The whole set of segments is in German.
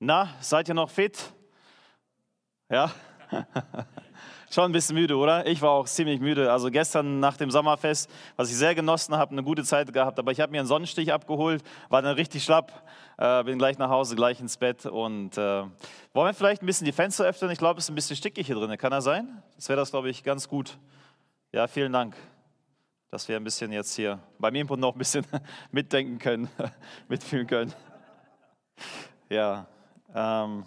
Na, seid ihr noch fit? Ja? Schon ein bisschen müde, oder? Ich war auch ziemlich müde. Also gestern nach dem Sommerfest, was ich sehr genossen habe, eine gute Zeit gehabt, aber ich habe mir einen Sonnenstich abgeholt, war dann richtig schlapp, äh, bin gleich nach Hause, gleich ins Bett und äh, wollen wir vielleicht ein bisschen die Fenster öffnen? Ich glaube, es ist ein bisschen stickig hier drin. Kann das sein? Das wäre das, glaube ich, ganz gut. Ja, vielen Dank, dass wir ein bisschen jetzt hier beim Input noch ein bisschen mitdenken können, mitfühlen können. Ja, ähm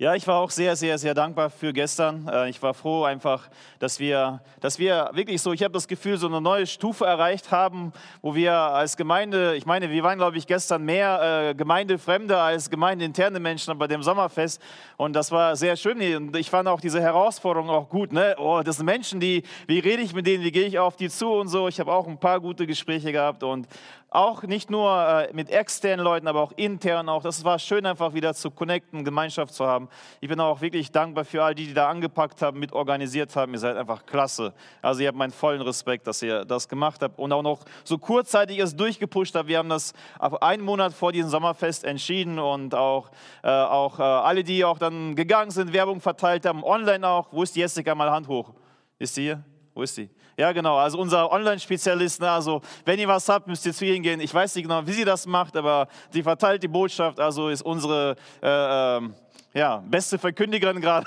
ja, ich war auch sehr, sehr, sehr dankbar für gestern. Äh, ich war froh einfach, dass wir, dass wir wirklich so, ich habe das Gefühl, so eine neue Stufe erreicht haben, wo wir als Gemeinde, ich meine, wir waren, glaube ich, gestern mehr äh, Gemeindefremde als gemeindeinterne Menschen bei dem Sommerfest. Und das war sehr schön. Und ich fand auch diese Herausforderung auch gut. Ne? Oh, das sind Menschen, die, wie rede ich mit denen, wie gehe ich auf die zu und so. Ich habe auch ein paar gute Gespräche gehabt und auch nicht nur äh, mit externen Leuten, aber auch intern auch. Das war schön einfach wieder zu connecten, Gemeinschaft zu haben. Ich bin auch wirklich dankbar für all die, die da angepackt haben, mit organisiert haben. Ihr seid einfach klasse. Also ihr habt meinen vollen Respekt, dass ihr das gemacht habt und auch noch so kurzzeitig es durchgepusht habt. Wir haben das auf einen Monat vor diesem Sommerfest entschieden und auch, äh, auch äh, alle, die auch dann gegangen sind, Werbung verteilt haben, online auch. Wo ist die Jessica? Mal Hand hoch. Ist sie hier? Wo ist sie? Ja, genau. Also unser Online-Spezialist. Ne, also wenn ihr was habt, müsst ihr zu ihr gehen. Ich weiß nicht genau, wie sie das macht, aber sie verteilt die Botschaft. Also ist unsere äh, ähm, ja, beste Verkündigerin gerade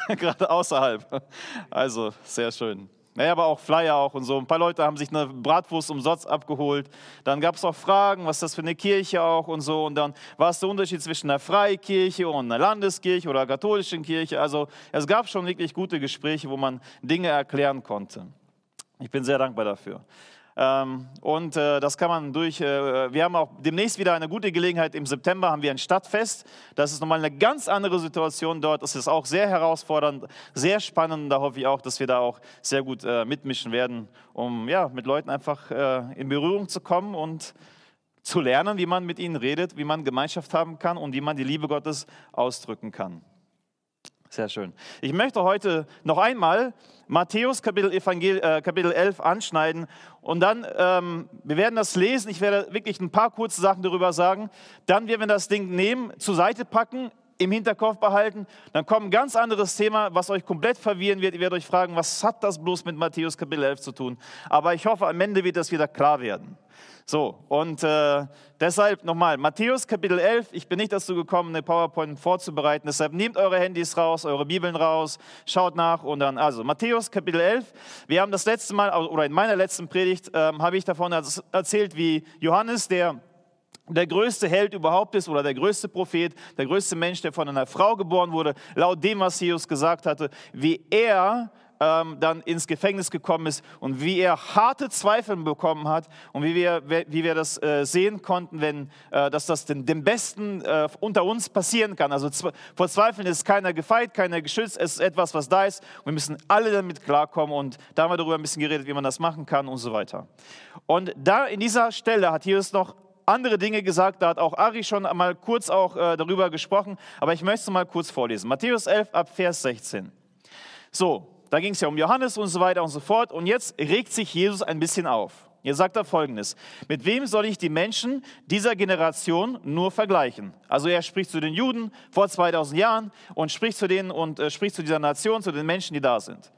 außerhalb. Also sehr schön. Naja, aber auch Flyer auch und so. Ein paar Leute haben sich eine Bratwurst umsonst abgeholt. Dann gab es auch Fragen, was ist das für eine Kirche auch und so. Und dann war es der Unterschied zwischen einer Freikirche und einer Landeskirche oder einer katholischen Kirche. Also es gab schon wirklich gute Gespräche, wo man Dinge erklären konnte. Ich bin sehr dankbar dafür. Ähm, und äh, das kann man durch, äh, wir haben auch demnächst wieder eine gute Gelegenheit, im September haben wir ein Stadtfest. Das ist nochmal eine ganz andere Situation dort. Es ist auch sehr herausfordernd, sehr spannend. Da hoffe ich auch, dass wir da auch sehr gut äh, mitmischen werden, um ja, mit Leuten einfach in Berührung zu kommen und zu lernen, wie man mit ihnen redet, wie man Gemeinschaft haben kann und wie man die Liebe Gottes ausdrücken kann. Sehr schön. Ich möchte heute noch einmal Matthäus Kapitel, Evangel äh, Kapitel 11 anschneiden und dann, ähm, wir werden das lesen, ich werde wirklich ein paar kurze Sachen darüber sagen, dann werden wir das Ding nehmen, zur Seite packen, im Hinterkopf behalten. Dann kommt ein ganz anderes Thema, was euch komplett verwirren wird. Ihr werdet euch fragen, was hat das bloß mit Matthäus Kapitel 11 zu tun? Aber ich hoffe, am Ende wird das wieder klar werden. So, und äh, deshalb nochmal, Matthäus Kapitel 11, ich bin nicht dazu gekommen, eine PowerPoint vorzubereiten, deshalb nehmt eure Handys raus, eure Bibeln raus, schaut nach und dann, also Matthäus Kapitel 11, wir haben das letzte Mal, oder in meiner letzten Predigt, äh, habe ich davon erzählt, wie Johannes, der der größte Held überhaupt ist oder der größte Prophet, der größte Mensch, der von einer Frau geboren wurde, laut dem, was Jesus gesagt hatte, wie er ähm, dann ins Gefängnis gekommen ist und wie er harte Zweifel bekommen hat und wie wir, wie wir das äh, sehen konnten, wenn, äh, dass das den, dem Besten äh, unter uns passieren kann. Also vor Zweifeln ist keiner gefeit, keiner geschützt, es ist etwas, was da ist. Und wir müssen alle damit klarkommen und da haben wir darüber ein bisschen geredet, wie man das machen kann und so weiter. Und da in dieser Stelle hat Jesus noch andere Dinge gesagt, da hat auch Ari schon mal kurz auch äh, darüber gesprochen, aber ich möchte es mal kurz vorlesen. Matthäus 11 ab Vers 16. So, da ging es ja um Johannes und so weiter und so fort und jetzt regt sich Jesus ein bisschen auf. Jetzt sagt er folgendes, mit wem soll ich die Menschen dieser Generation nur vergleichen? Also er spricht zu den Juden vor 2000 Jahren und spricht zu denen und äh, spricht zu dieser Nation, zu den Menschen, die da sind.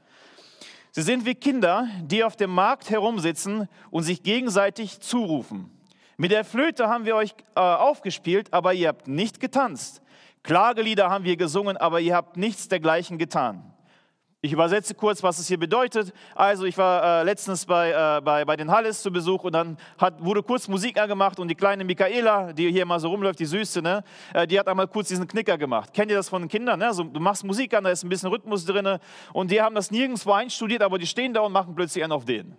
Sie sind wie Kinder, die auf dem Markt herumsitzen und sich gegenseitig zurufen. Mit der Flöte haben wir euch äh, aufgespielt, aber ihr habt nicht getanzt. Klagelieder haben wir gesungen, aber ihr habt nichts dergleichen getan. Ich übersetze kurz, was es hier bedeutet. Also ich war äh, letztens bei, äh, bei, bei den Halles zu Besuch und dann hat, wurde kurz Musik angemacht und die kleine Michaela, die hier immer so rumläuft, die Süße, ne, äh, die hat einmal kurz diesen Knicker gemacht. Kennt ihr das von den Kindern? Ne? So, du machst Musik an, da ist ein bisschen Rhythmus drin und die haben das nirgendwo einstudiert, aber die stehen da und machen plötzlich einen auf den.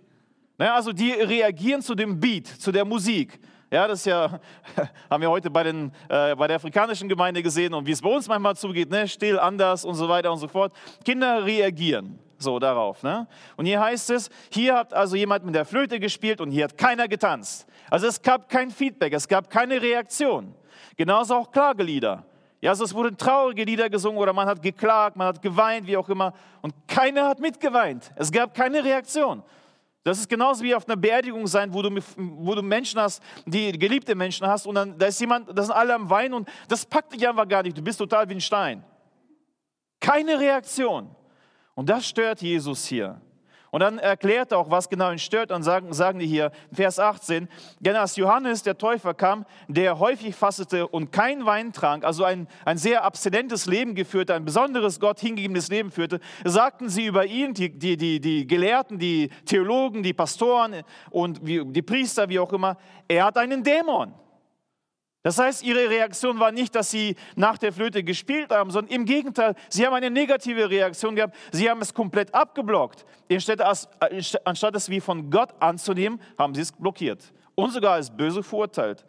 Ne? Also die reagieren zu dem Beat, zu der Musik. Ja, das ja, haben wir heute bei, den, äh, bei der afrikanischen Gemeinde gesehen und wie es bei uns manchmal zugeht, ne? still, anders und so weiter und so fort. Kinder reagieren so darauf. Ne? Und hier heißt es, hier hat also jemand mit der Flöte gespielt und hier hat keiner getanzt. Also es gab kein Feedback, es gab keine Reaktion. Genauso auch Klagelieder. Ja, also es wurden traurige Lieder gesungen oder man hat geklagt, man hat geweint, wie auch immer. Und keiner hat mitgeweint. Es gab keine Reaktion. Das ist genauso wie auf einer Beerdigung sein, wo du, wo du Menschen hast, die geliebte Menschen hast und dann da ist jemand, da sind alle am Weinen und das packt dich einfach gar nicht. Du bist total wie ein Stein. Keine Reaktion. Und das stört Jesus hier. Und dann erklärt er auch, was genau ihn stört. Und sagen, sagen die hier, Vers 18, denn als Johannes der Täufer kam, der häufig fastete und kein Wein trank, also ein, ein sehr abstinentes Leben geführte, ein besonderes Gott hingegebenes Leben führte, sagten sie über ihn, die, die, die, die Gelehrten, die Theologen, die Pastoren und die Priester, wie auch immer, er hat einen Dämon. Das heißt, ihre Reaktion war nicht, dass sie nach der Flöte gespielt haben, sondern im Gegenteil, sie haben eine negative Reaktion gehabt. Sie haben es komplett abgeblockt. Äh, anstatt es wie von Gott anzunehmen, haben sie es blockiert und sogar als böse verurteilt.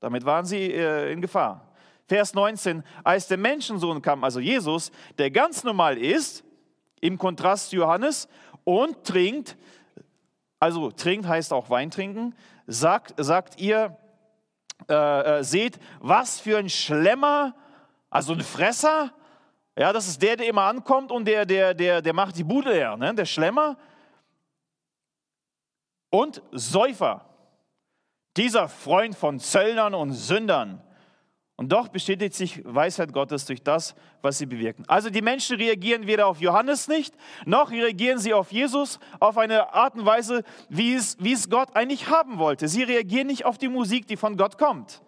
Damit waren sie äh, in Gefahr. Vers 19, als der Menschensohn kam, also Jesus, der ganz normal ist, im Kontrast zu Johannes, und trinkt, also trinkt heißt auch Wein trinken, sagt, sagt ihr, äh, äh, seht, was für ein Schlemmer, also ein Fresser, ja, das ist der, der immer ankommt und der, der, der, der macht die Bude leer, ne? der Schlemmer. Und Säufer, dieser Freund von Zöllnern und Sündern. Und doch bestätigt sich Weisheit Gottes durch das, was sie bewirken. Also die Menschen reagieren weder auf Johannes nicht, noch reagieren sie auf Jesus auf eine Art und Weise, wie es, wie es Gott eigentlich haben wollte. Sie reagieren nicht auf die Musik, die von Gott kommt.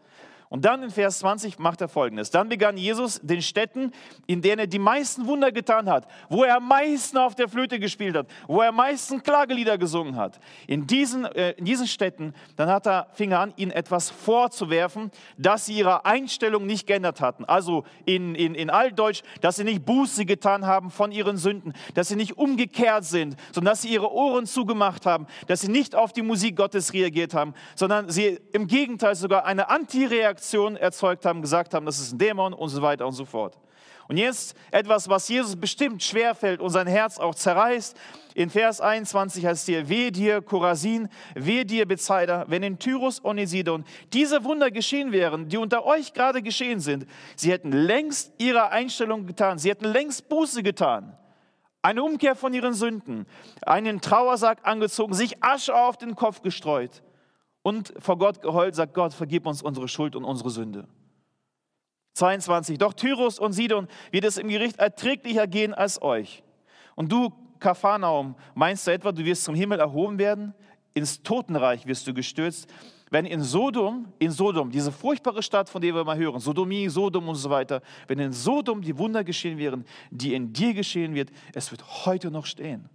Und dann in Vers 20 macht er folgendes. Dann begann Jesus den Städten, in denen er die meisten Wunder getan hat, wo er am meisten auf der Flöte gespielt hat, wo er am meisten Klagelieder gesungen hat. In diesen, äh, in diesen Städten, dann hat er, fing er an, ihnen etwas vorzuwerfen, dass sie ihre Einstellung nicht geändert hatten. Also in, in, in Altdeutsch, dass sie nicht Buße getan haben von ihren Sünden, dass sie nicht umgekehrt sind, sondern dass sie ihre Ohren zugemacht haben, dass sie nicht auf die Musik Gottes reagiert haben, sondern sie im Gegenteil sogar eine Antireaktion Reaktionen erzeugt haben, gesagt haben, das ist ein Dämon und so weiter und so fort. Und jetzt etwas, was Jesus bestimmt schwerfällt und sein Herz auch zerreißt. In Vers 21 heißt es hier, wehe dir, Korasin, wehe dir, Bezeider, wenn in Tyrus und Isidon diese Wunder geschehen wären, die unter euch gerade geschehen sind, sie hätten längst ihre Einstellung getan, sie hätten längst Buße getan. Eine Umkehr von ihren Sünden, einen Trauersack angezogen, sich Asche auf den Kopf gestreut und vor Gott geheult, sagt Gott, vergib uns unsere Schuld und unsere Sünde. 22. Doch Tyrus und Sidon wird es im Gericht erträglicher gehen als euch. Und du, Kaphanaum, meinst du etwa, du wirst zum Himmel erhoben werden? Ins Totenreich wirst du gestürzt. Wenn in Sodom, in Sodom, diese furchtbare Stadt, von der wir mal hören, Sodomie, Sodom und so weiter, wenn in Sodom die Wunder geschehen wären, die in dir geschehen wird, es wird heute noch stehen.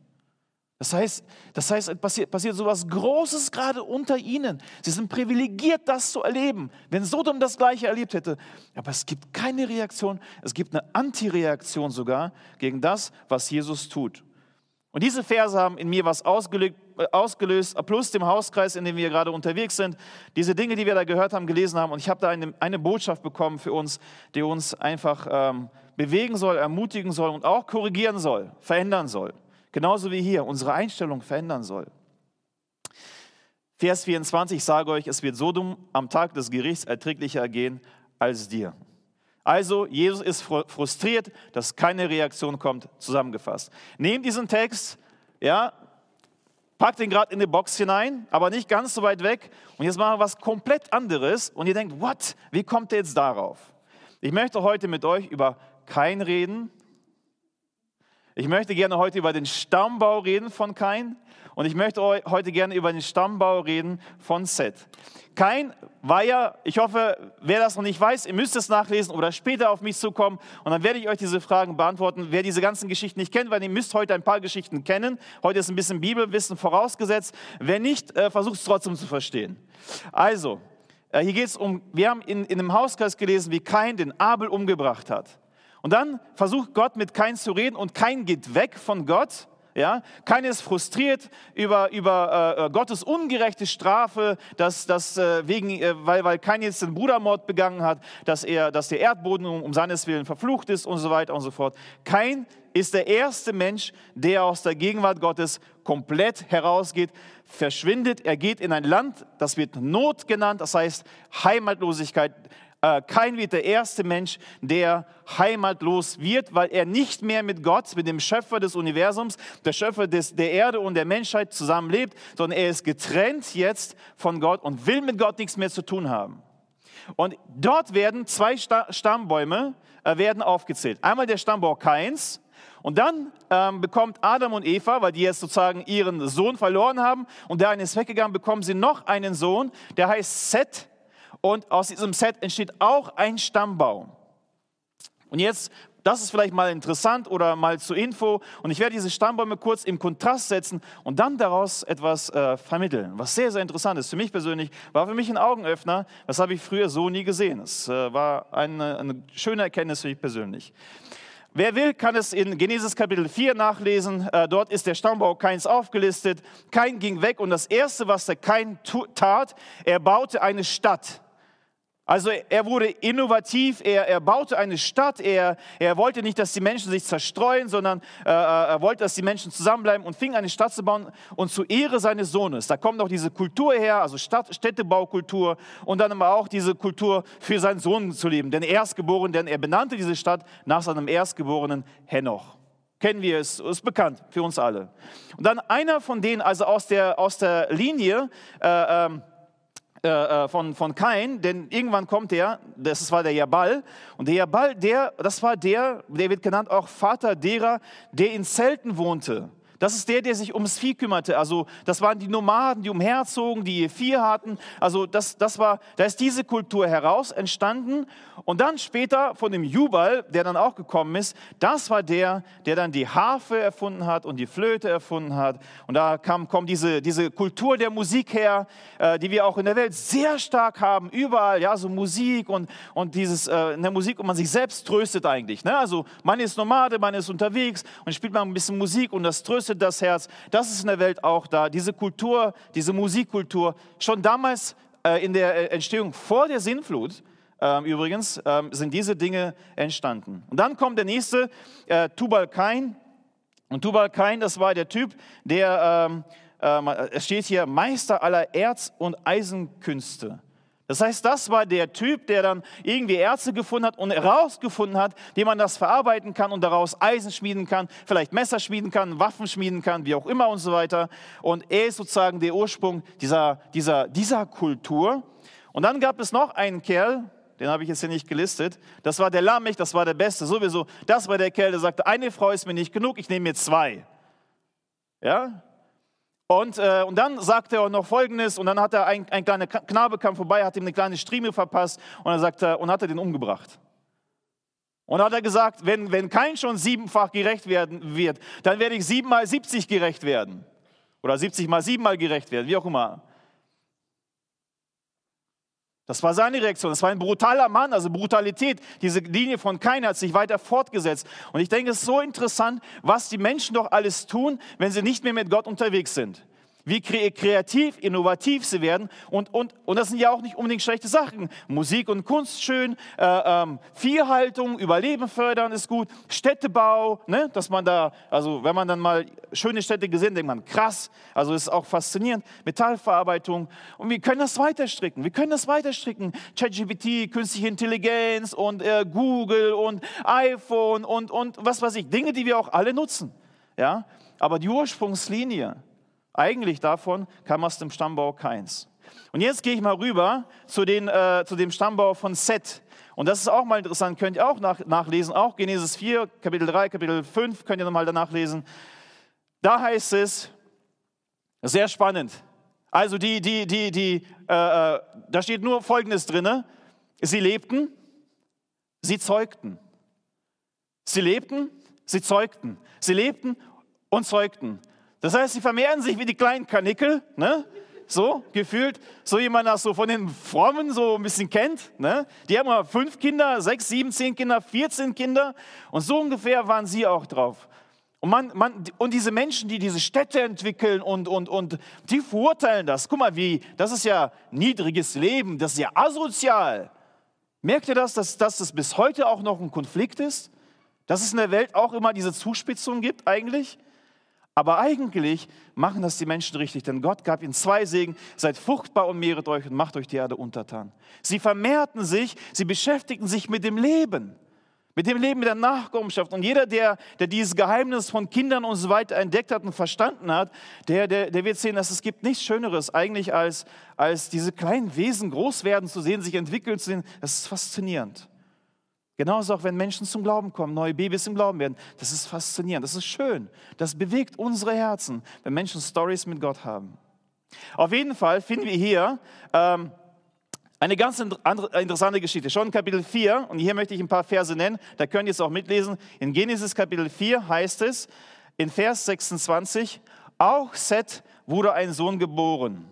Das heißt, das heißt passiert, passiert so etwas Großes gerade unter ihnen. Sie sind privilegiert, das zu erleben, wenn Sodom das Gleiche erlebt hätte. Aber es gibt keine Reaktion, es gibt eine Antireaktion sogar gegen das, was Jesus tut. Und diese Verse haben in mir was äh, ausgelöst, ausgelöst, äh, plus dem Hauskreis, in dem wir gerade unterwegs sind. Diese Dinge, die wir da gehört haben, gelesen haben. Und ich habe da eine, eine, Botschaft bekommen für uns, die uns einfach ähm, bewegen soll, ermutigen soll und auch korrigieren soll, verändern soll genauso wie hier, unsere Einstellung verändern soll. Vers 24, ich sage euch, es wird Sodom am Tag des Gerichts erträglicher gehen als dir. Also, Jesus ist frustriert, dass keine Reaktion kommt, zusammengefasst. Nehmt diesen Text, ja, packt ihn gerade in die Box hinein, aber nicht ganz so weit weg. Und jetzt machen wir was komplett anderes und ihr denkt, what? Wie kommt er jetzt darauf? Ich möchte heute mit euch über kein reden, ich möchte gerne heute über den Stammbau reden von Kain und ich möchte heute gerne über den Stammbau reden von Seth. Kain war ja, ich hoffe, wer das noch nicht weiß, ihr müsst es nachlesen oder später auf mich zukommen und dann werde ich euch diese Fragen beantworten. Wer diese ganzen Geschichten nicht kennt, weil ihr müsst heute ein paar Geschichten kennen. Heute ist ein bisschen Bibelwissen vorausgesetzt. Wer nicht, äh, versucht es trotzdem zu verstehen. Also, äh, hier geht es um, wir haben in, in einem Hauskreis gelesen, wie Kain den Abel umgebracht hat. Und dann versucht Gott mit Kain zu reden und Kain geht weg von Gott. Ja? Keiner ist frustriert über, über äh, äh, Gottes ungerechte Strafe, dass, dass, äh, wegen, äh, weil, weil Kain jetzt den Brudermord begangen hat, dass, er, dass der Erdboden um, um seines Willen verflucht ist und so weiter und so fort. Kain ist der erste Mensch, der aus der Gegenwart Gottes komplett herausgeht, verschwindet. Er geht in ein Land, das wird Not genannt, das heißt Heimatlosigkeit äh, Kain wird der erste Mensch, der heimatlos wird, weil er nicht mehr mit Gott, mit dem Schöpfer des Universums, der Schöpfer des, der Erde und der Menschheit zusammenlebt, sondern er ist getrennt jetzt von Gott und will mit Gott nichts mehr zu tun haben. Und dort werden zwei Stammbäume äh, werden aufgezählt. Einmal der Stammbaum Kains, und dann ähm, bekommt Adam und Eva, weil die jetzt sozusagen ihren Sohn verloren haben und der eine ist weggegangen, bekommen sie noch einen Sohn, der heißt Seth. Und aus diesem Set entsteht auch ein Stammbaum. Und jetzt, das ist vielleicht mal interessant oder mal zur Info. Und ich werde diese Stammbäume kurz im Kontrast setzen und dann daraus etwas äh, vermitteln, was sehr, sehr interessant ist. Für mich persönlich war für mich ein Augenöffner. Das habe ich früher so nie gesehen. Es äh, war eine, eine schöne Erkenntnis für mich persönlich. Wer will, kann es in Genesis Kapitel 4 nachlesen. Äh, dort ist der Stammbau Kains aufgelistet. Kain ging weg und das Erste, was der Kain tat, er baute eine Stadt. Also er wurde innovativ, er, er baute eine Stadt, er, er wollte nicht, dass die Menschen sich zerstreuen, sondern äh, äh er wollte, dass die Menschen zusammenbleiben und fing eine Stadt zu bauen und zu Ehre seines Sohnes. Da kommt auch diese Kultur her, also Stadt, Städtebaukultur und dann aber auch diese Kultur für seinen Sohn zu leben, den Erstgeborenen, denn er benannte diese Stadt nach seinem Erstgeborenen Henoch kennen wir es, ist bekannt für uns alle. Und dann einer von denen, also aus der, aus der Linie, äh, ähm, äh, äh, von, von Kain, denn irgendwann kommt er, das war der Jabal, und der Jabal, der, das war der, der wird genannt auch Vater derer, der in Zelten wohnte. Das ist der, der sich ums Vieh kümmerte. Also das waren die Nomaden, die umherzogen, die ihr Vieh hatten. Also das, das war, da ist diese Kultur heraus entstanden. Und dann später von dem Jubal, der dann auch gekommen ist, das war der, der dann die Harfe erfunden hat und die Flöte erfunden hat. Und da kam, kommt diese, diese Kultur der Musik her, äh, die wir auch in der Welt sehr stark haben, überall, ja, so Musik und, und dieses, äh, in der Musik, und man sich selbst tröstet eigentlich. Ne? Also man ist Nomade, man ist unterwegs und spielt mal ein bisschen Musik und das tröstet erschüttert das Herz. Das ist in der Welt auch da. Diese Kultur, diese Musikkultur, schon damals äh, in der äh, Entstehung vor der Sinnflut, äh, übrigens, äh, sind diese Dinge entstanden. Und dann kommt der nächste, äh, Tubal Kain. Und Tubal Kain, das war der Typ, der, ähm, äh, es steht hier, Meister aller Erz- und Eisenkünste. Das heißt, das war der Typ, der dann irgendwie Ärzte gefunden hat und herausgefunden hat, wie man das verarbeiten kann und daraus Eisen schmieden kann, vielleicht Messer schmieden kann, Waffen schmieden kann, wie auch immer und so weiter. Und er ist sozusagen der Ursprung dieser, dieser, dieser Kultur. Und dann gab es noch einen Kerl, den habe ich jetzt hier nicht gelistet. Das war der Lammich, das war der Beste, sowieso. Das war der Kerl, der sagte, eine Frau ist mir nicht genug, ich nehme mir zwei. Ja? Und, äh, und dann sagt er noch Folgendes, und dann hat er, ein, ein kleiner Knabe kam vorbei, hat ihm eine kleine Strieme verpasst, und dann sagt und hat er den umgebracht. Und dann hat er gesagt, wenn, wenn kein schon siebenfach gerecht werden wird, dann werde ich siebenmal siebzig gerecht werden. Oder siebzig mal siebenmal gerecht werden, wie auch immer. Das war seine Reaktion. Das war ein brutaler Mann, also Brutalität. Diese Linie von Kain hat sich weiter fortgesetzt. Und ich denke, es ist so interessant, was die Menschen doch alles tun, wenn sie nicht mehr mit Gott unterwegs sind wie kreativ, innovativ sie werden. Und, und, und das sind ja auch nicht unbedingt schlechte Sachen. Musik und Kunst schön, äh, ähm, Viehhaltung, Überleben fördern ist gut, Städtebau, ne? dass man da, also wenn man dann mal schöne Städte gesehen, denkt man, krass, also ist auch faszinierend, Metallverarbeitung. Und wir können das weiter stricken, wir können das weiter stricken. ChatGPT, künstliche Intelligenz und äh, Google und iPhone und, und was weiß ich, Dinge, die wir auch alle nutzen. Ja? Aber die Ursprungslinie, eigentlich davon kam aus dem Stammbau Keins. Und jetzt gehe ich mal rüber zu, den, äh, zu dem Stammbau von Seth. Und das ist auch mal interessant, könnt ihr auch nach, nachlesen, auch Genesis 4, Kapitel 3, Kapitel 5, könnt ihr nochmal danach lesen. Da heißt es, sehr spannend, also die, die, die, die, äh, äh da steht nur Folgendes drin, ne? sie lebten, sie zeugten. Sie lebten, sie zeugten. Sie lebten und zeugten. Das heißt, sie vermehren sich wie die kleinen Kanickel, ne? so gefühlt, so jemand das so von den Frommen so ein bisschen kennt. Ne? Die haben mal fünf Kinder, sechs, sieben, zehn Kinder, 14 Kinder und so ungefähr waren sie auch drauf. Und, man, man, und diese Menschen, die diese Städte entwickeln und, und, und die verurteilen das. Guck mal, wie, das ist ja niedriges Leben, das ist ja asozial. Merkt ihr das, dass, dass das bis heute auch noch ein Konflikt ist? Dass es in der Welt auch immer diese Zuspitzung gibt eigentlich? Aber eigentlich machen das die Menschen richtig, denn Gott gab ihnen zwei Segen, seid fruchtbar und mehret euch und macht euch die Erde untertan. Sie vermehrten sich, sie beschäftigten sich mit dem Leben, mit dem Leben, mit der Nachkommenschaft. Und jeder, der, der dieses Geheimnis von Kindern und so weiter entdeckt hat und verstanden hat, der, der, der wird sehen, dass es gibt nichts Schöneres eigentlich, als, als diese kleinen Wesen groß werden zu sehen, sich entwickeln zu sehen. Das ist faszinierend. Genauso auch, wenn Menschen zum Glauben kommen, neue Babys im Glauben werden. Das ist faszinierend, das ist schön. Das bewegt unsere Herzen, wenn Menschen Stories mit Gott haben. Auf jeden Fall finden wir hier ähm, eine ganz interessante Geschichte. Schon Kapitel 4, und hier möchte ich ein paar Verse nennen, da könnt ihr es auch mitlesen. In Genesis Kapitel 4 heißt es, in Vers 26, auch Seth wurde ein Sohn geboren.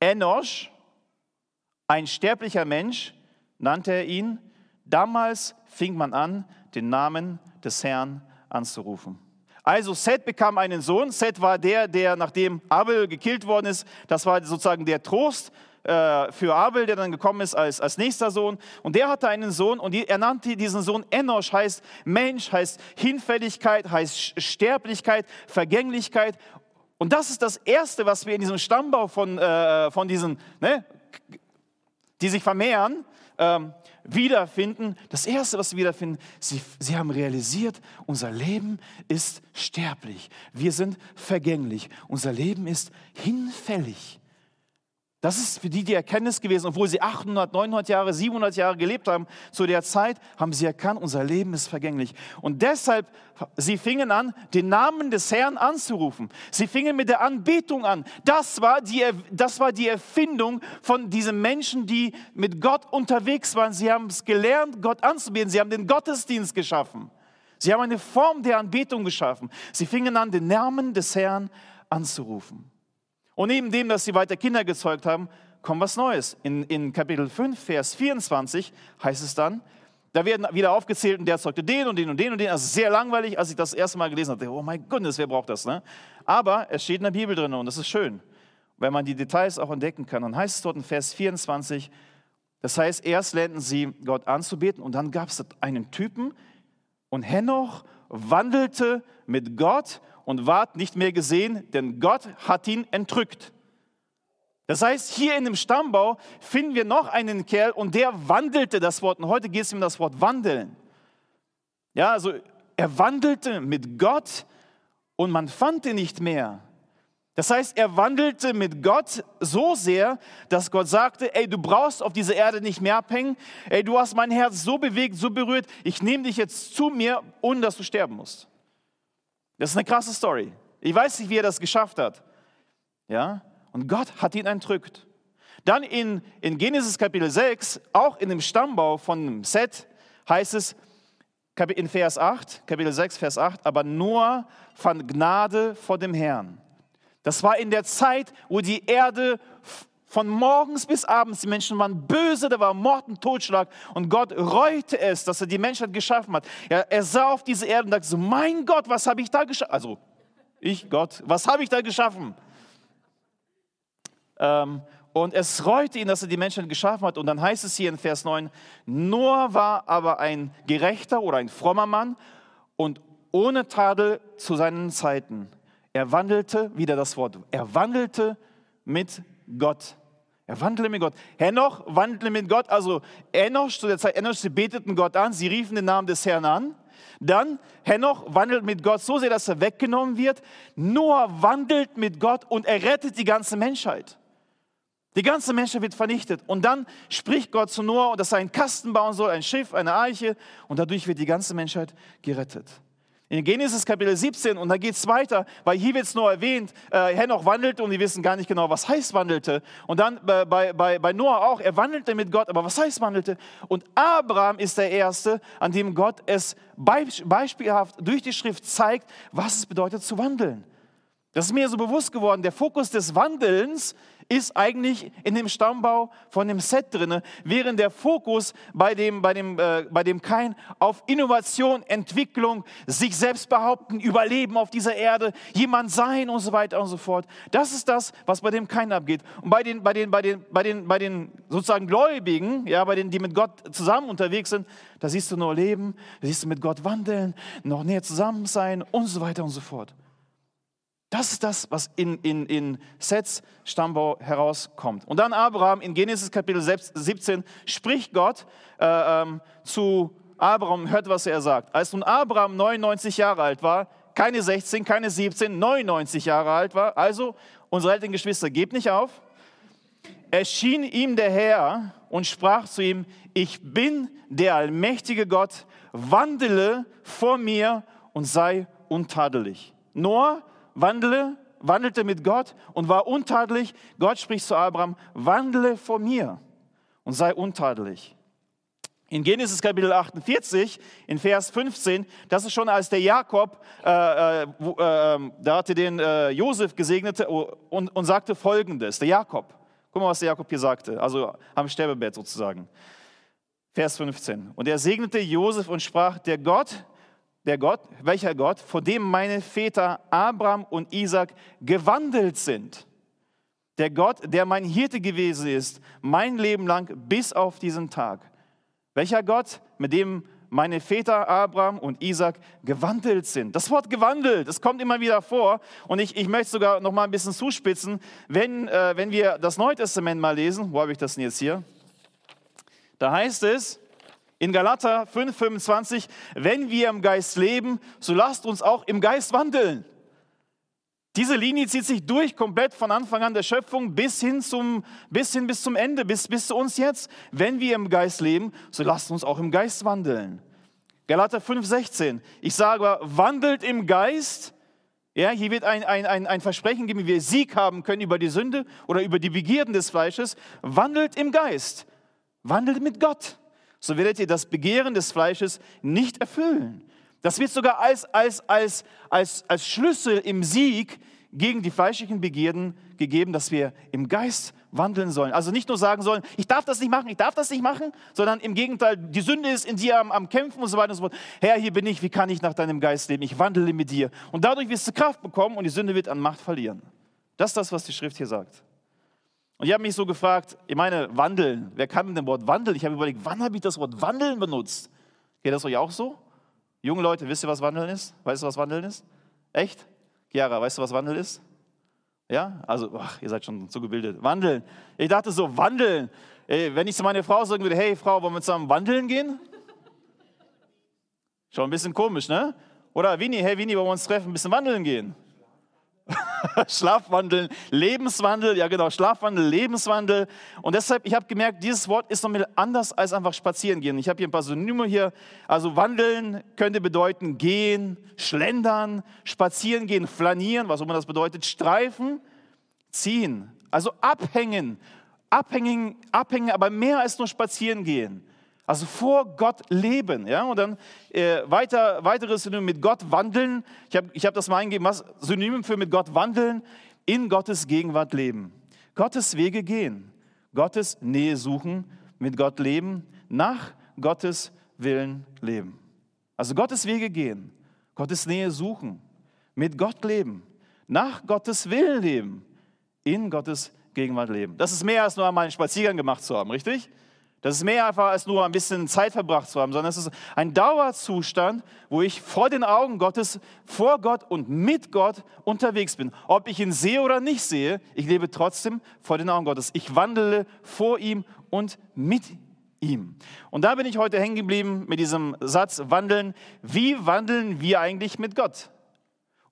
Enosch, ein sterblicher Mensch, nannte er ihn, Damals fing man an, den Namen des Herrn anzurufen. Also Seth bekam einen Sohn. Seth war der, der nachdem Abel gekillt worden ist, das war sozusagen der Trost äh, für Abel, der dann gekommen ist als, als nächster Sohn. Und der hatte einen Sohn und die, er nannte diesen Sohn Enosh, heißt Mensch, heißt Hinfälligkeit, heißt Sterblichkeit, Vergänglichkeit. Und das ist das Erste, was wir in diesem Stammbau von, äh, von diesen, ne, die sich vermehren, ähm, wiederfinden? Das Erste, was sie wiederfinden, sie, sie haben realisiert, unser Leben ist sterblich. Wir sind vergänglich. Unser Leben ist hinfällig. Das ist für die die Erkenntnis gewesen, obwohl sie 800, 900 Jahre, 700 Jahre gelebt haben. Zu der Zeit haben sie erkannt, unser Leben ist vergänglich. Und deshalb, sie fingen an, den Namen des Herrn anzurufen. Sie fingen mit der Anbetung an. Das war die, das war die Erfindung von diesen Menschen, die mit Gott unterwegs waren. Sie haben es gelernt, Gott anzubeten. Sie haben den Gottesdienst geschaffen. Sie haben eine Form der Anbetung geschaffen. Sie fingen an, den Namen des Herrn anzurufen. Und neben dem, dass sie weiter Kinder gezeugt haben, kommt was Neues. In, in Kapitel 5, Vers 24 heißt es dann, da werden wieder aufgezählt und der zeugte den und den und den und den. Also sehr langweilig, als ich das erste Mal gelesen hatte. Oh mein Gott, wer braucht das? Ne? Aber es steht in der Bibel drin und das ist schön, wenn man die Details auch entdecken kann. Dann heißt es dort in Vers 24, das heißt, erst lernten sie Gott anzubeten und dann gab es einen Typen und Henoch wandelte mit Gott und ward nicht mehr gesehen, denn Gott hat ihn entrückt. Das heißt, hier in dem Stammbau finden wir noch einen Kerl und der wandelte das Wort. Und heute geht es um das Wort wandeln. Ja, also er wandelte mit Gott und man fand ihn nicht mehr. Das heißt, er wandelte mit Gott so sehr, dass Gott sagte, ey, du brauchst auf dieser Erde nicht mehr abhängen, ey, du hast mein Herz so bewegt, so berührt, ich nehme dich jetzt zu mir, ohne dass du sterben musst. Das ist eine krasse Story. Ich weiß nicht, wie er das geschafft hat. Ja? Und Gott hat ihn entrückt. Dann in, in Genesis Kapitel 6, auch in dem Stammbau von Seth, heißt es in Vers 8, Kapitel 6, Vers 8, aber Noah fand Gnade vor dem Herrn. Das war in der Zeit, wo die Erde von morgens bis abends, die Menschen waren böse, da war Mord und Totschlag. Und Gott reute es, dass er die Menschheit geschaffen hat. Er, er sah auf diese Erde und dachte so, mein Gott, was habe ich da geschaffen? Also, ich, Gott, was habe ich da geschaffen? Ähm, und es reute ihn, dass er die Menschheit geschaffen hat. Und dann heißt es hier in Vers 9, Noah war aber ein gerechter oder ein frommer Mann und ohne Tadel zu seinen Zeiten. Er wandelte, wieder das Wort, er wandelte mit Gott. Er wandelte mit Gott. Henoch wandelte mit Gott. Also Enoch, zu der Zeit Enoch, sie beteten Gott an, sie riefen den Namen des Herrn an. Dann Henoch wandelt mit Gott so sehr, dass er weggenommen wird. Noah wandelt mit Gott und er rettet die ganze Menschheit. Die ganze Menschheit wird vernichtet. Und dann spricht Gott zu Noah, dass er einen Kasten bauen soll, ein Schiff, eine Eiche. Und dadurch wird die ganze Menschheit gerettet in Genesis Kapitel 17 und da geht es weiter, weil hier wird es nur erwähnt, äh, Henoch wandelte und die wissen gar nicht genau, was heißt wandelte. Und dann äh, bei, bei, bei Noah auch, er wandelte mit Gott, aber was heißt wandelte? Und Abraham ist der Erste, an dem Gott es beispielhaft durch die Schrift zeigt, was es bedeutet zu wandeln. Das ist mir so bewusst geworden, der Fokus des Wandelns ist eigentlich in dem Stammbau von dem Set drin, während der Fokus bei dem, bei dem, äh, bei dem Kain auf Innovation, Entwicklung, sich selbst behaupten, Überleben auf dieser Erde, jemand sein und so weiter und so fort. Das ist das, was bei dem Kain abgeht. Und bei den, bei den, bei den, bei den, bei den sozusagen Gläubigen, ja, bei denen, die mit Gott zusammen unterwegs sind, da siehst du nur Leben, da siehst du mit Gott wandeln, noch näher zusammen sein und so weiter und so fort. Das ist das, was in, in, in Sets Stammbau herauskommt. Und dann Abraham in Genesis Kapitel 17 spricht Gott äh, ähm, zu Abraham, hört, was er sagt. Als nun Abraham 99 Jahre alt war, keine 16, keine 17, 99 Jahre alt war, also unsere alten Geschwister, gebt nicht auf, erschien ihm der Herr und sprach zu ihm, ich bin der allmächtige Gott, wandele vor mir und sei untadelig. Noah wandle, wandelte mit Gott und war untadelig. Gott spricht zu Abraham, wandle vor mir und sei untadelig. In Genesis Kapitel 48, in Vers 15, das ist schon als der Jakob, äh, äh, äh ähm, da hatte den äh, Josef gesegnet äh, und, und sagte folgendes, der Jakob, guck mal, was der Jakob hier sagte, also am Sterbebett sozusagen. Vers 15. Und er segnete Josef und sprach, der Gott der Gott, welcher Gott, vor dem meine Väter Abraham und Isaac gewandelt sind. Der Gott, der mein Hirte gewesen ist, mein Leben lang bis auf diesen Tag. Welcher Gott, mit dem meine Väter Abraham und Isaac gewandelt sind. Das Wort gewandelt, das kommt immer wieder vor. Und ich, ich möchte sogar noch mal ein bisschen zuspitzen. Wenn, äh, wenn wir das Neue Testament mal lesen, wo habe ich das denn jetzt hier? Da heißt es, in Galater 5,25, wenn wir im Geist leben, so lasst uns auch im Geist wandeln. Diese Linie zieht sich durch, komplett von Anfang an der Schöpfung bis hin zum, bis hin bis zum Ende, bis, bis zu uns jetzt. Wenn wir im Geist leben, so lasst uns auch im Geist wandeln. Galater 5,16. Ich sage, wandelt im Geist. Ja, hier wird ein, ein, ein, ein Versprechen geben, wie wir Sieg haben können über die Sünde oder über die Begierden des Fleisches. Wandelt im Geist. Wandelt mit Gott so werdet ihr das Begehren des Fleisches nicht erfüllen. Das wird sogar als, als, als, als, als Schlüssel im Sieg gegen die fleischlichen Begierden gegeben, dass wir im Geist wandeln sollen. Also nicht nur sagen sollen, ich darf das nicht machen, ich darf das nicht machen, sondern im Gegenteil, die Sünde ist in dir am, am Kämpfen und so weiter und so fort. Herr, hier bin ich, wie kann ich nach deinem Geist leben? Ich wandle mit dir. Und dadurch wirst du Kraft bekommen und die Sünde wird an Macht verlieren. Das ist das, was die Schrift hier sagt. Und ich habe mich so gefragt, ich meine, wandeln, wer kann mit dem Wort wandeln? Ich habe überlegt, wann habe ich das Wort wandeln benutzt? Geht das euch auch so? Junge Leute, wisst ihr, was wandeln ist? Weißt du, was wandeln ist? Echt? Chiara, weißt du, was wandeln ist? Ja, also, ach, ihr seid schon so gebildet. Wandeln. Ich dachte so, wandeln. Ey, wenn ich zu meiner Frau sagen würde, hey Frau, wollen wir zusammen wandeln gehen? Schon ein bisschen komisch, ne? Oder Vini, hey Vini, wollen wir uns treffen, ein bisschen wandeln gehen? Schlafwandeln, Lebenswandel, ja genau, Schlafwandel, Lebenswandel. Und deshalb, ich habe gemerkt, dieses Wort ist nochmal anders als einfach spazieren gehen. Ich habe hier ein paar Synonyme hier. Also wandeln könnte bedeuten gehen, schlendern, spazieren gehen, flanieren, was auch immer das bedeutet, streifen, ziehen. Also abhängen, abhängen, abhängen, aber mehr als nur spazieren gehen. Also vor Gott leben. Ja? Und dann äh, weiter, weiteres Synonym mit Gott wandeln. Ich habe ich hab das mal eingegeben. Was Synonym für mit Gott wandeln? In Gottes Gegenwart leben. Gottes Wege gehen. Gottes Nähe suchen. Mit Gott leben. Nach Gottes Willen leben. Also Gottes Wege gehen. Gottes Nähe suchen. Mit Gott leben. Nach Gottes Willen leben. In Gottes Gegenwart leben. Das ist mehr als nur einmal einen Spaziergang gemacht zu haben, richtig? Das ist mehr einfach als nur ein bisschen Zeit verbracht zu haben, sondern es ist ein Dauerzustand, wo ich vor den Augen Gottes, vor Gott und mit Gott unterwegs bin. Ob ich ihn sehe oder nicht sehe, ich lebe trotzdem vor den Augen Gottes. Ich wandle vor ihm und mit ihm. Und da bin ich heute hängen geblieben mit diesem Satz, wandeln. Wie wandeln wir eigentlich mit Gott?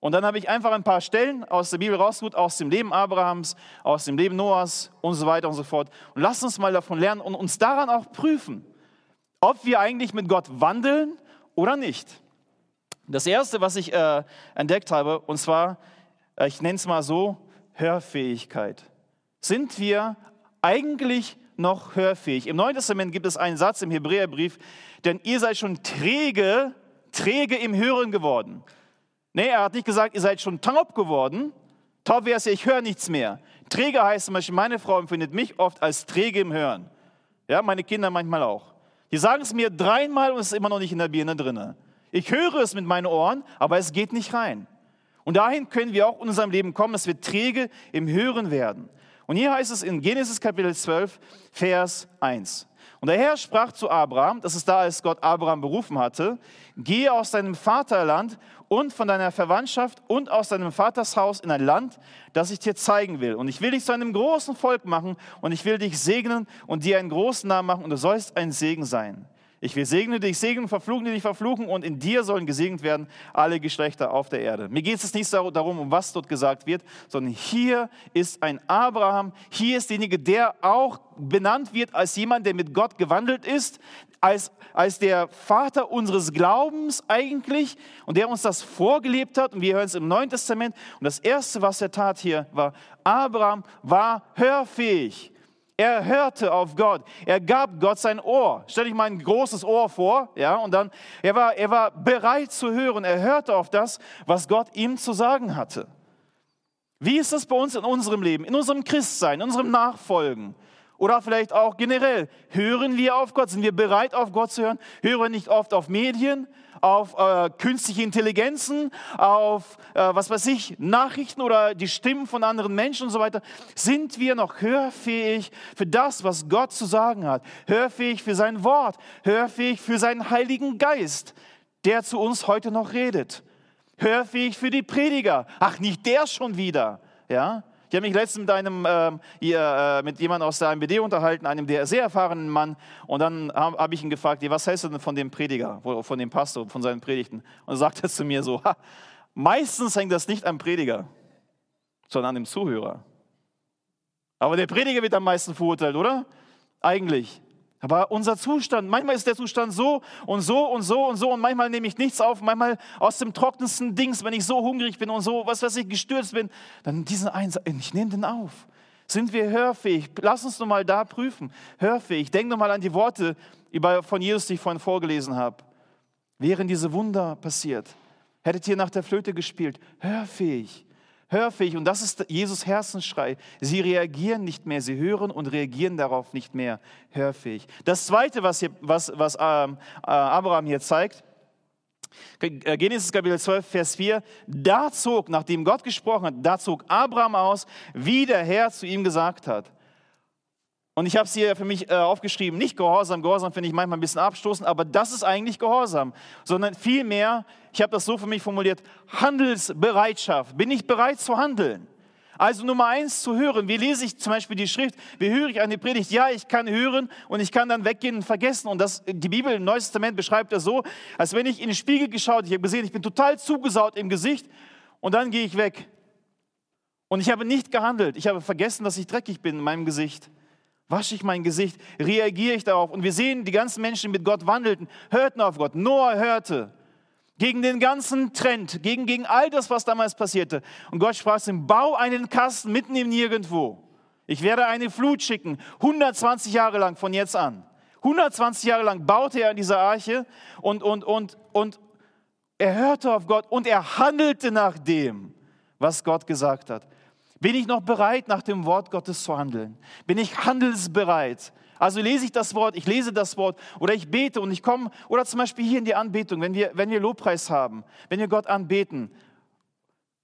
Und dann habe ich einfach ein paar Stellen aus der Bibel rausgeholt, aus dem Leben Abrahams, aus dem Leben Noahs und so weiter und so fort. Und lasst uns mal davon lernen und uns daran auch prüfen, ob wir eigentlich mit Gott wandeln oder nicht. Das Erste, was ich äh, entdeckt habe, und zwar, äh, ich nenne es mal so, Hörfähigkeit. Sind wir eigentlich noch hörfähig? Im Neuen Testament gibt es einen Satz im Hebräerbrief, denn ihr seid schon träge, träge im Hören geworden. Nee, er hat nicht gesagt, ihr seid schon taub geworden. Taub wäre es ja, ich höre nichts mehr. Träger heißt zum Beispiel, meine Frau empfindet mich oft als träge im Hören. Ja, meine Kinder manchmal auch. Die sagen es mir dreimal und es ist immer noch nicht in der Birne drin. Ich höre es mit meinen Ohren, aber es geht nicht rein. Und dahin können wir auch in unserem Leben kommen, dass wir träge im Hören werden. Und hier heißt es in Genesis Kapitel 12, Vers 1. Und der Herr sprach zu Abraham, das ist da, als Gott Abraham berufen hatte, gehe aus deinem Vaterland und von deiner Verwandtschaft und aus deinem Vaters Haus in ein Land, das ich dir zeigen will. Und ich will dich zu einem großen Volk machen und ich will dich segnen und dir einen großen Namen machen und du sollst ein Segen sein. Ich will segnen dich segnen, verfluchen dich verfluchen und in dir sollen gesegnet werden alle Geschlechter auf der Erde. Mir geht es nicht darum, um was dort gesagt wird, sondern hier ist ein Abraham, hier ist derjenige, der auch benannt wird als jemand, der mit Gott gewandelt ist, als, als der Vater unseres Glaubens eigentlich und der uns das vorgelebt hat. Und wir hören es im Neuen Testament. Und das Erste, was er tat hier, war, Abraham war hörfähig. Er hörte auf Gott. Er gab Gott sein Ohr. Stell dich mal ein großes Ohr vor, ja, und dann, er war, er war bereit zu hören. Er hörte auf das, was Gott ihm zu sagen hatte. Wie ist das bei uns in unserem Leben, in unserem Christsein, in unserem Nachfolgen? Oder vielleicht auch generell, hören wir auf Gott? Sind wir bereit, auf Gott zu hören? Hören wir nicht oft auf Medien, auf äh, künstliche Intelligenzen, auf, äh, was weiß ich, Nachrichten oder die Stimmen von anderen Menschen und so weiter? Sind wir noch hörfähig für das, was Gott zu sagen hat? Hörfähig für sein Wort? Hörfähig für seinen Heiligen Geist, der zu uns heute noch redet? Hörfähig für die Prediger? Ach, nicht der schon wieder, ja? Ich habe mich letztens mit einem äh, hier, äh, mit jemandem aus der AMBD unterhalten, einem der sehr erfahrenen Mann, und dann habe hab ich ihn gefragt, was hältst du denn von dem Prediger, von dem Pastor, von seinen Predigten? Und er sagte zu mir so, ha, meistens hängt das nicht am Prediger, sondern an dem Zuhörer. Aber der Prediger wird am meisten verurteilt, oder? Eigentlich. Aber unser Zustand, manchmal ist der Zustand so und so und so und so und manchmal nehme ich nichts auf, manchmal aus dem trockensten Dings, wenn ich so hungrig bin und so, was weiß ich, gestürzt bin, dann diesen Einsatz, äh, ich nehme den auf. Sind wir hörfähig? Lass uns nochmal da prüfen. Hörfähig. Denk nochmal an die Worte von Jesus, die ich vorhin vorgelesen habe. Wären diese Wunder passiert, hättet ihr nach der Flöte gespielt, hörfähig hörfähig. Und das ist Jesus Herzensschrei. Sie reagieren nicht mehr, sie hören und reagieren darauf nicht mehr hörfähig. Das Zweite, was, hier, was, was ähm, äh, Abraham hier zeigt, äh, Genesis Kapitel 12, Vers 4, da zog, nachdem Gott gesprochen hat, da zog Abraham aus, wie der Herr zu ihm gesagt hat. Und ich habe es hier für mich äh, aufgeschrieben, nicht Gehorsam. Gehorsam finde ich manchmal ein bisschen abstoßend, aber das ist eigentlich Gehorsam. Sondern vielmehr, ich habe das so für mich formuliert, Handelsbereitschaft. Bin ich bereit zu handeln? Also Nummer eins zu hören. Wie lese ich zum Beispiel die Schrift? Wie höre ich eine Predigt? Ja, ich kann hören und ich kann dann weggehen und vergessen. Und das, die Bibel im Neuen Testament beschreibt das so, als wenn ich in den Spiegel geschaut, ich habe gesehen, ich bin total zugesaut im Gesicht und dann gehe ich weg. Und ich habe nicht gehandelt. Ich habe vergessen, dass ich dreckig bin in meinem Gesicht. Wasche ich mein Gesicht? Reagiere ich darauf? Und wir sehen, die ganzen Menschen, die mit Gott wandelten, hörten auf Gott. Noah hörte gegen den ganzen Trend, gegen, gegen all das, was damals passierte. Und Gott sprach zu ihm, bau einen Kasten mitten im Nirgendwo. Ich werde eine Flut schicken, 120 Jahre lang von jetzt an. 120 Jahre lang baute er an dieser Arche und, und, und, und er hörte auf Gott und er handelte nach dem, was Gott gesagt hat. Bin ich noch bereit, nach dem Wort Gottes zu handeln? Bin ich handelsbereit? Also lese ich das Wort, ich lese das Wort oder ich bete und ich komme, oder zum Beispiel hier in die Anbetung, wenn wir, wenn wir Lobpreis haben, wenn wir Gott anbeten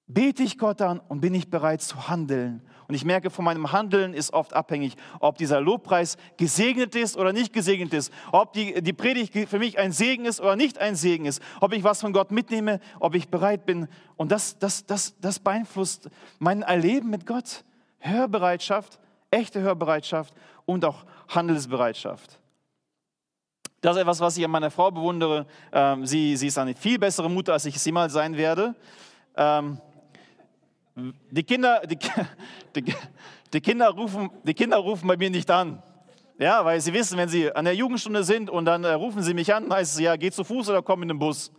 Bete ich Gott an und bin ich bereit zu handeln? Und ich merke, von meinem Handeln ist oft abhängig, ob dieser Lobpreis gesegnet ist oder nicht gesegnet ist, ob die, die Predigt für mich ein Segen ist oder nicht ein Segen ist, ob ich was von Gott mitnehme, ob ich bereit bin. Und das, das, das, das beeinflusst mein Erleben mit Gott. Hörbereitschaft, echte Hörbereitschaft und auch Handelsbereitschaft. Das ist etwas, was ich an meiner Frau bewundere. Ähm, sie, sie ist eine viel bessere Mutter, als ich es jemals sein werde. Ähm, die Kinder, die, die, die, Kinder rufen, die Kinder rufen bei mir nicht an. Ja, weil sie wissen, wenn sie an der Jugendstunde sind und dann äh, rufen sie mich an, heißt es ja, geh zu Fuß oder komm in den Bus.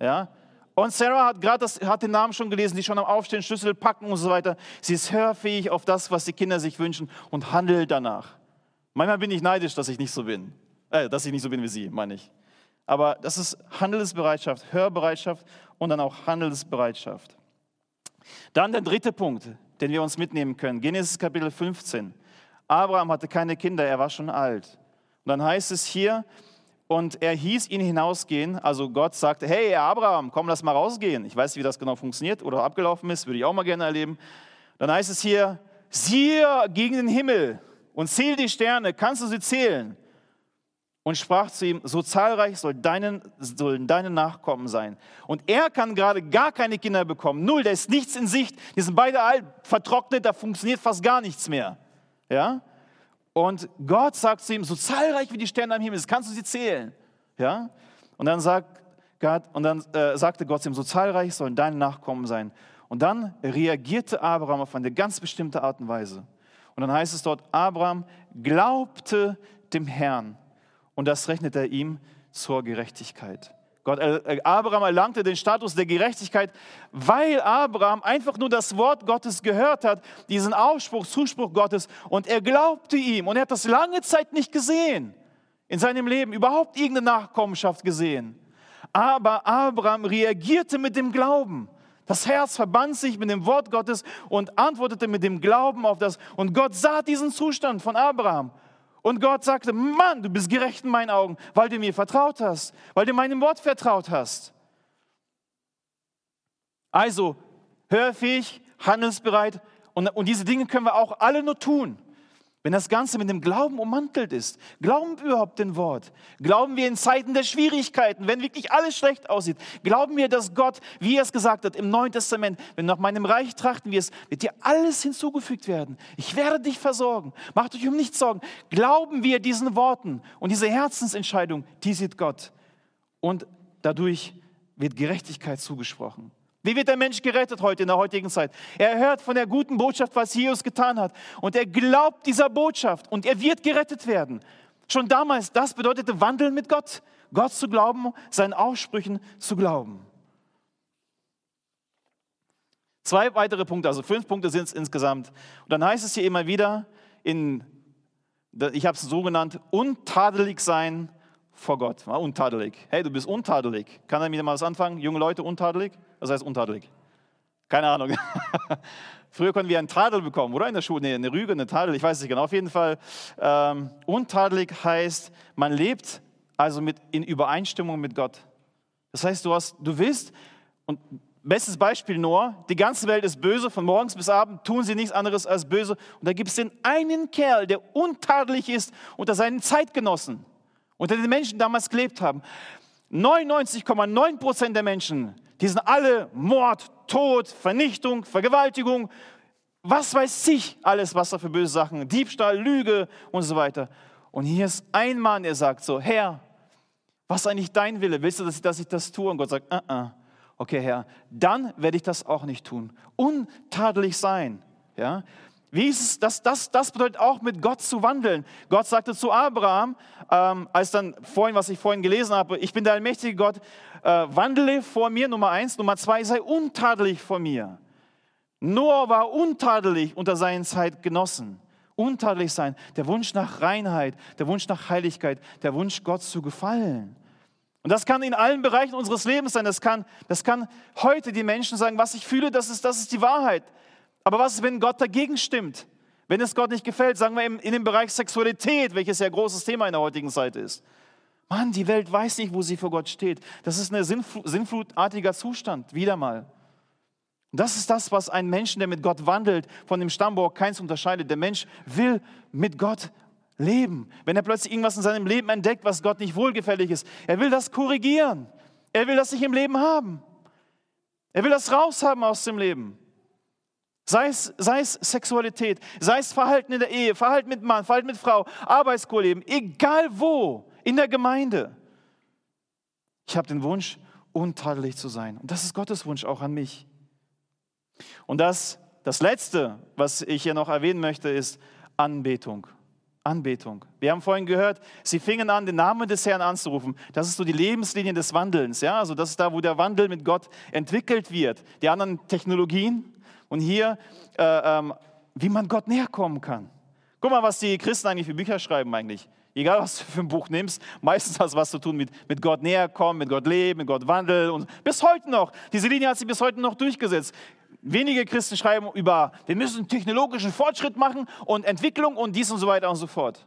Ja? Und Sarah hat gerade hat den Namen schon gelesen, die schon am Aufstehen Schlüssel packen und so weiter. Sie ist hörfähig auf das, was die Kinder sich wünschen und handelt danach. Manchmal bin ich neidisch, dass ich nicht so bin. Äh, dass ich nicht so bin wie sie, meine ich. Aber das ist Handelsbereitschaft, Hörbereitschaft und dann auch Handelsbereitschaft. Dann der dritte Punkt, den wir uns mitnehmen können. Genesis Kapitel 15. Abraham hatte keine Kinder, er war schon alt. Und dann heißt es hier, und er hieß ihn hinausgehen, also Gott sagte, hey Abraham, komm, lass mal rausgehen. Ich weiß, nicht, wie das genau funktioniert oder abgelaufen ist, würde ich auch mal gerne erleben. Dann heißt es hier, siehe gegen den Himmel und zähl die Sterne, kannst du sie zählen? und sprach zu ihm, so zahlreich soll deinen, sollen deine Nachkommen sein. Und er kann gerade gar keine Kinder bekommen. Null, da ist nichts in Sicht. Die sind beide alt, vertrocknet, da funktioniert fast gar nichts mehr. Ja? Und Gott sagt zu ihm, so zahlreich wie die Sterne am Himmel ist, kannst du sie zählen? Ja? Und dann, sagt Gott, und dann äh, sagte Gott zu ihm, so zahlreich sollen deine Nachkommen sein. Und dann reagierte Abraham auf eine ganz bestimmte Art und Weise. Und dann heißt es dort, Abraham glaubte dem Herrn und das rechnet er ihm zur Gerechtigkeit. Gott, äh, äh, Abraham erlangte den Status der Gerechtigkeit, weil Abraham einfach nur das Wort Gottes gehört hat, diesen Aufspruch, Zuspruch Gottes, und er glaubte ihm. Und er hat das lange Zeit nicht gesehen in seinem Leben, überhaupt irgendeine Nachkommenschaft gesehen. Aber Abraham reagierte mit dem Glauben. Das Herz verband sich mit dem Wort Gottes und antwortete mit dem Glauben auf das. Und Gott sah diesen Zustand von Abraham und Gott sagte, Mann, du bist gerecht in meinen Augen, weil du mir vertraut hast, weil du meinem Wort vertraut hast. Also, hörfähig, handelsbereit. Und, und diese Dinge können wir auch alle nur tun, wenn das Ganze mit dem Glauben ummantelt ist, glauben wir überhaupt dem Wort? Glauben wir in Zeiten der Schwierigkeiten, wenn wirklich alles schlecht aussieht? Glauben wir, dass Gott, wie er es gesagt hat im Neuen Testament, wenn nach meinem Reich trachten wir es, wird dir alles hinzugefügt werden. Ich werde dich versorgen. Macht euch um nichts Sorgen. Glauben wir diesen Worten und diese Herzensentscheidung, die sieht Gott. Und dadurch wird Gerechtigkeit zugesprochen. Wie wird der Mensch gerettet heute in der heutigen Zeit? Er hört von der guten Botschaft, was Jesus getan hat. Und er glaubt dieser Botschaft und er wird gerettet werden. Schon damals, das bedeutete Wandeln mit Gott. Gott zu glauben, seinen Aussprüchen zu glauben. Zwei weitere Punkte, also fünf Punkte sind es insgesamt. Und dann heißt es hier immer wieder, in, ich habe es so genannt, untadelig sein vor Gott. untadelig. Hey, du bist untadelig. Kann er mir mal was anfangen? Junge Leute, untadelig? das heißt untadelig. Keine Ahnung. Früher konnten wir einen Tadel bekommen, oder? In der Schule, nee, eine Rüge, eine Tadel, ich weiß nicht genau. Auf jeden Fall, ähm, untadelig heißt, man lebt also mit, in Übereinstimmung mit Gott. Das heißt, du, hast, du willst, und bestes Beispiel nur, die ganze Welt ist böse, von morgens bis abend tun sie nichts anderes als böse. Und da gibt es den einen Kerl, der untadelig ist unter seinen Zeitgenossen, unter den Menschen die damals gelebt haben. 99,9 Prozent der Menschen die sind alle Mord, Tod, Vernichtung, Vergewaltigung, was weiß ich alles, was da für böse Sachen, Diebstahl, Lüge und so weiter. Und hier ist ein Mann, der sagt so, Herr, was ist eigentlich dein Wille? Willst du, dass ich, dass ich das tue? Und Gott sagt, uh -uh. okay Herr, dann werde ich das auch nicht tun. Untadelig sein. Ja? Wie ist es, das, das, das bedeutet auch, mit Gott zu wandeln. Gott sagte zu Abraham, ähm, als dann vorhin, was ich vorhin gelesen habe, ich bin der allmächtige Gott, äh, wandle vor mir, Nummer eins. Nummer zwei, sei untadelig vor mir. Noah war untadelig unter seinen Zeitgenossen. Untadelig sein, der Wunsch nach Reinheit, der Wunsch nach Heiligkeit, der Wunsch, Gott zu gefallen. Und das kann in allen Bereichen unseres Lebens sein. Das kann, das kann heute die Menschen sagen, was ich fühle, das ist, das ist die Wahrheit. Aber was ist, wenn Gott dagegen stimmt? Wenn es Gott nicht gefällt, sagen wir in dem Bereich Sexualität, welches ja großes Thema in der heutigen Zeit ist. Mann, die Welt weiß nicht, wo sie vor Gott steht. Das ist ein sinnflutartiger Zustand, wieder mal. Und das ist das, was einen Menschen, der mit Gott wandelt, von dem Stammbock keins unterscheidet. Der Mensch will mit Gott leben. Wenn er plötzlich irgendwas in seinem Leben entdeckt, was Gott nicht wohlgefällig ist, er will das korrigieren. Er will das nicht im Leben haben. Er will das raushaben aus dem Leben. Sei es, sei es Sexualität, sei es Verhalten in der Ehe, Verhalten mit Mann, Verhalten mit Frau, Arbeitskollegen, egal wo, in der Gemeinde. Ich habe den Wunsch, untadelig zu sein. Und das ist Gottes Wunsch auch an mich. Und das, das Letzte, was ich hier noch erwähnen möchte, ist Anbetung. Anbetung. Wir haben vorhin gehört, sie fingen an, den Namen des Herrn anzurufen. Das ist so die Lebenslinie des Wandelns. Ja? Also das ist da, wo der Wandel mit Gott entwickelt wird. Die anderen Technologien, und hier, äh, ähm, wie man Gott näher kommen kann. Guck mal, was die Christen eigentlich für Bücher schreiben eigentlich. Egal, was du für ein Buch nimmst, meistens hat es was zu tun mit, mit Gott näher kommen, mit Gott leben, mit Gott wandeln. Und bis heute noch. Diese Linie hat sich bis heute noch durchgesetzt. Wenige Christen schreiben über, wir müssen technologischen Fortschritt machen und Entwicklung und dies und so weiter und so fort.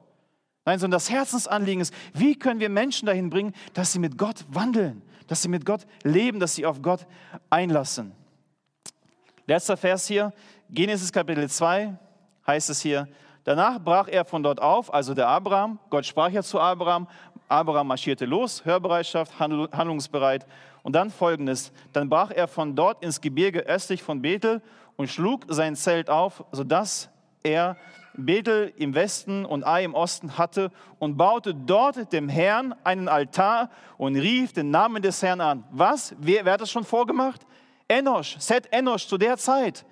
Nein, sondern das Herzensanliegen ist, wie können wir Menschen dahin bringen, dass sie mit Gott wandeln, dass sie mit Gott leben, dass sie auf Gott einlassen. Letzter Vers hier, Genesis Kapitel 2 heißt es hier, danach brach er von dort auf, also der Abraham, Gott sprach ja zu Abraham, Abraham marschierte los, Hörbereitschaft, handlungsbereit. Und dann folgendes, dann brach er von dort ins Gebirge östlich von Bethel und schlug sein Zelt auf, sodass er Bethel im Westen und Ai im Osten hatte und baute dort dem Herrn einen Altar und rief den Namen des Herrn an. Was? Wer, wer hat das schon vorgemacht? Enosch, Seth Enosch zu der Zeit,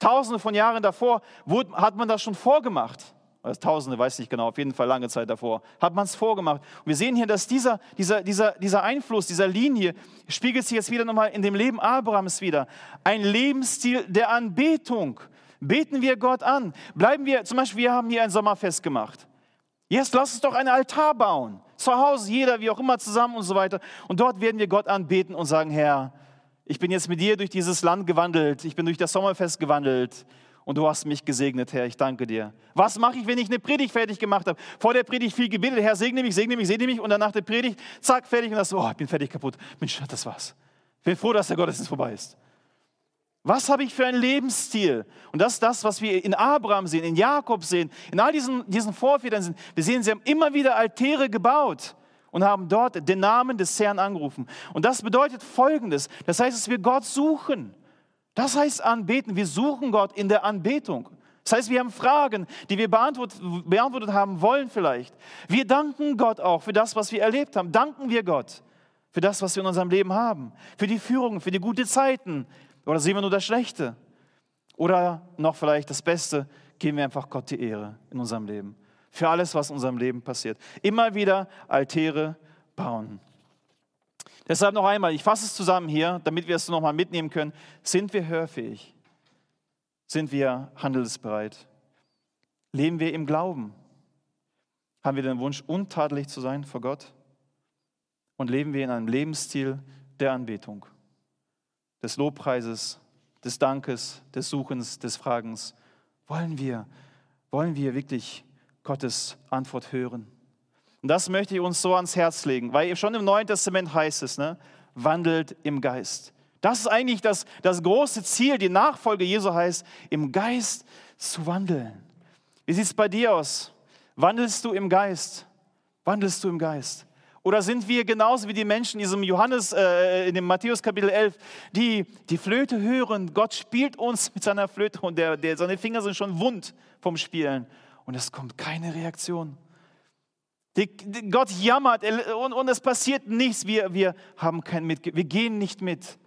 tausende von Jahren davor, wurde, hat man das schon vorgemacht. Also tausende, weiß ich genau, auf jeden Fall lange Zeit davor, hat man es vorgemacht. Und wir sehen hier, dass dieser, dieser, dieser, dieser Einfluss, dieser Linie, spiegelt sich jetzt wieder nochmal in dem Leben Abrahams wieder. Ein Lebensstil der Anbetung. Beten wir Gott an. Bleiben wir, zum Beispiel, wir haben hier ein Sommerfest gemacht. Jetzt lass uns doch einen Altar bauen. Zu Hause, jeder, wie auch immer, zusammen und so weiter. Und dort werden wir Gott anbeten und sagen, Herr, ich bin jetzt mit dir durch dieses Land gewandelt. Ich bin durch das Sommerfest gewandelt. Und du hast mich gesegnet, Herr. Ich danke dir. Was mache ich, wenn ich eine Predigt fertig gemacht habe? Vor der Predigt viel gebetet. Herr, segne mich, segne mich, segne mich. Und danach der Predigt, zack, fertig. Und das so, oh, ich bin fertig kaputt. Mensch, das war's. Ich bin froh, dass der Gottesdienst vorbei ist. Was habe ich für einen Lebensstil? Und das ist das, was wir in Abraham sehen, in Jakob sehen, in all diesen, diesen Vorvätern sehen. Wir sehen, sie haben immer wieder Altäre gebaut und haben dort den Namen des Herrn angerufen. Und das bedeutet Folgendes. Das heißt, dass wir Gott suchen. Das heißt anbeten. Wir suchen Gott in der Anbetung. Das heißt, wir haben Fragen, die wir beantwortet, beantwortet haben wollen vielleicht. Wir danken Gott auch für das, was wir erlebt haben. Danken wir Gott für das, was wir in unserem Leben haben. Für die Führung, für die guten Zeiten. Oder sehen wir nur das Schlechte. Oder noch vielleicht das Beste, geben wir einfach Gott die Ehre in unserem Leben für alles, was in unserem Leben passiert. Immer wieder Altäre bauen. Deshalb noch einmal, ich fasse es zusammen hier, damit wir es nochmal mitnehmen können. Sind wir hörfähig? Sind wir handelsbereit? Leben wir im Glauben? Haben wir den Wunsch, untadelig zu sein vor Gott? Und leben wir in einem Lebensstil der Anbetung, des Lobpreises, des Dankes, des Suchens, des Fragens? Wollen wir, wollen wir wirklich Gottes Antwort hören. Und das möchte ich uns so ans Herz legen, weil schon im Neuen Testament heißt es, ne, wandelt im Geist. Das ist eigentlich das, das große Ziel, die Nachfolge Jesu heißt, im Geist zu wandeln. Wie sieht es bei dir aus? Wandelst du im Geist? Wandelst du im Geist? Oder sind wir genauso wie die Menschen in diesem Johannes, äh, in dem Matthäus Kapitel 11, die die Flöte hören? Gott spielt uns mit seiner Flöte und der, der, seine Finger sind schon wund vom Spielen und es kommt keine Reaktion. Die, die, Gott jammert und, und es passiert nichts. Wir, wir haben kein Mitgefühl. Wir gehen nicht mit.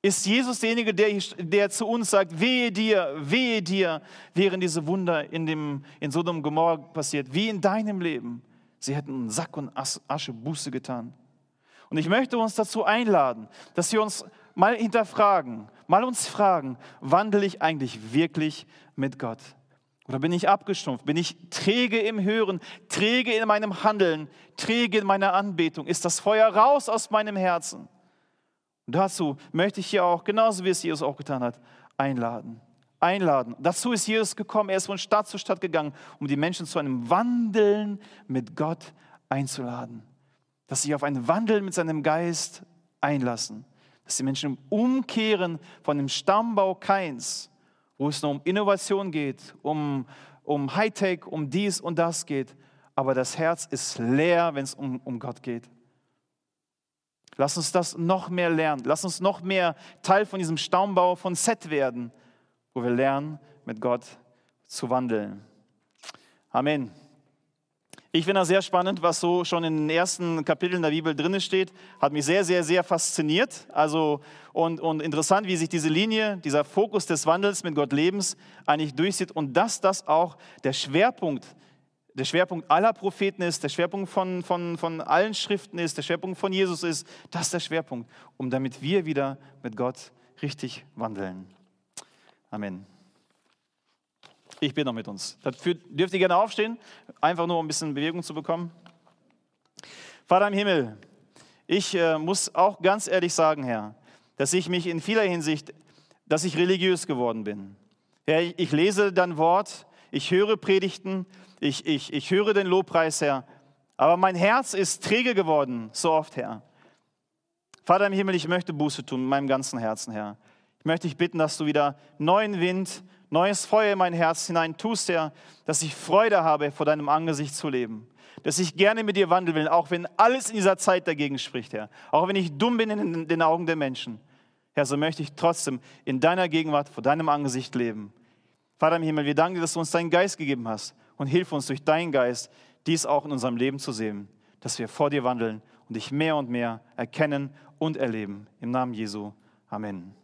Ist Jesus derjenige, der, der zu uns sagt, wehe dir, wehe dir, während diese Wunder in, dem, in Sodom und Gomorra passiert, wie in deinem Leben. Sie hätten Sack und Asche Buße getan. Und ich möchte uns dazu einladen, dass wir uns mal hinterfragen, mal uns fragen, wandle ich eigentlich wirklich mit Gott? Oder bin ich abgestumpft? Bin ich träge im Hören, träge in meinem Handeln, träge in meiner Anbetung? Ist das Feuer raus aus meinem Herzen? Und dazu möchte ich hier auch, genauso wie es Jesus auch getan hat, einladen. Einladen. Dazu ist Jesus gekommen. Er ist von Stadt zu Stadt gegangen, um die Menschen zu einem Wandeln mit Gott einzuladen. Dass sie auf ein Wandeln mit seinem Geist einlassen. Dass die Menschen umkehren von dem Stammbau Keins wo es nur um Innovation geht, um, um Hightech, um dies und das geht. Aber das Herz ist leer, wenn es um, um Gott geht. Lass uns das noch mehr lernen. Lass uns noch mehr Teil von diesem Staumbau von Set werden, wo wir lernen, mit Gott zu wandeln. Amen. Ich finde das sehr spannend, was so schon in den ersten Kapiteln der Bibel drin steht. Hat mich sehr, sehr, sehr fasziniert. Also und, und interessant, wie sich diese Linie, dieser Fokus des Wandels mit Gott Lebens eigentlich durchsieht und dass das auch der Schwerpunkt, der Schwerpunkt aller Propheten ist, der Schwerpunkt von, von, von allen Schriften ist, der Schwerpunkt von Jesus ist. Das ist der Schwerpunkt, um damit wir wieder mit Gott richtig wandeln. Amen. Ich bin noch mit uns. Dafür dürft ihr gerne aufstehen, einfach nur um ein bisschen Bewegung zu bekommen. Vater im Himmel, ich äh, muss auch ganz ehrlich sagen, Herr, dass ich mich in vieler Hinsicht, dass ich religiös geworden bin. Herr, ich, lese dein Wort, ich höre Predigten, ich, ich, ich höre den Lobpreis, Herr, aber mein Herz ist träge geworden, so oft, Herr. Vater im Himmel, ich möchte Buße tun mit meinem ganzen Herzen, Herr. Ich möchte dich bitten, dass du wieder neuen Wind neues Feuer in mein Herz hinein tust, Herr, dass ich Freude habe, vor deinem Angesicht zu leben. Dass ich gerne mit dir wandeln will, auch wenn alles in dieser Zeit dagegen spricht, Herr. Auch wenn ich dumm bin in den Augen der Menschen. Herr, so möchte ich trotzdem in deiner Gegenwart, vor deinem Angesicht leben. Vater im Himmel, wir danken dir, dass du uns deinen Geist gegeben hast und hilf uns durch deinen Geist, dies auch in unserem Leben zu sehen, dass wir vor dir wandeln und dich mehr und mehr erkennen und erleben. Im Namen Jesu. Amen.